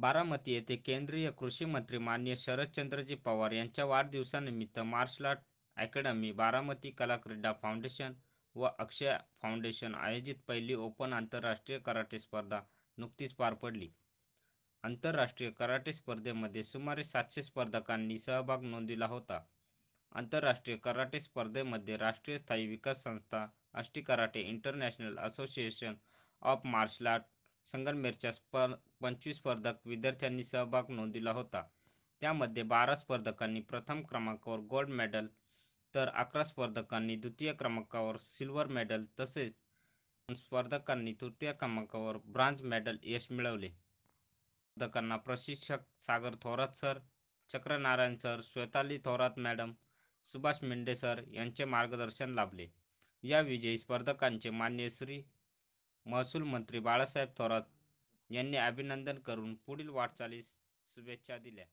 बारामती येथे केंद्रीय कृषी मंत्री मान्य शरदचंद्रजी पवार यांच्या वाढदिवसानिमित्त martial art academy Baramati Kalakrida foundation व अक्षय फाउंडेशन आयोजित पहिली ओपन आंतरराष्ट्रीय कराटे स्पर्धा नुकतीच पार पडली आंतरराष्ट्रीय कराटे स्पर्धेमध्ये सुमारे सातशे स्पर्धकांनी सहभाग नोंदविला होता आंतरराष्ट्रीय कराटे स्पर्धेमध्ये राष्ट्रीय स्थायी विकास संस्था Ashti karate international association of martial art संगमनेरच्या स्प पंचवीस स्पर्धक विद्यार्थ्यांनी सहभाग नोंदविला होता त्यामध्ये बारा स्पर्धकांनी प्रथम क्रमांकावर गोल्ड मेडल तर अकरा स्पर्धकांनी द्वितीय क्रमांकावर सिल्वर मेडल तसेच स्पर्धकांनी तृतीय क्रमांकावर ब्रांझ मेडल यश मिळवले स्पर्धकांना प्रशिक्षक Sagar Thorat sir Chakranarayan sir Shwetali Thorat madam Subhash Mendhe sir यांचे मार्गदर्शन लाभले या विजयी स्पर्धकांचे मान्य श्री महसूल मंत्री बाळासाहेब थोरात यांनी अभिनंदन करून पुढील वाटचालीस शुभेच्छा दिल्या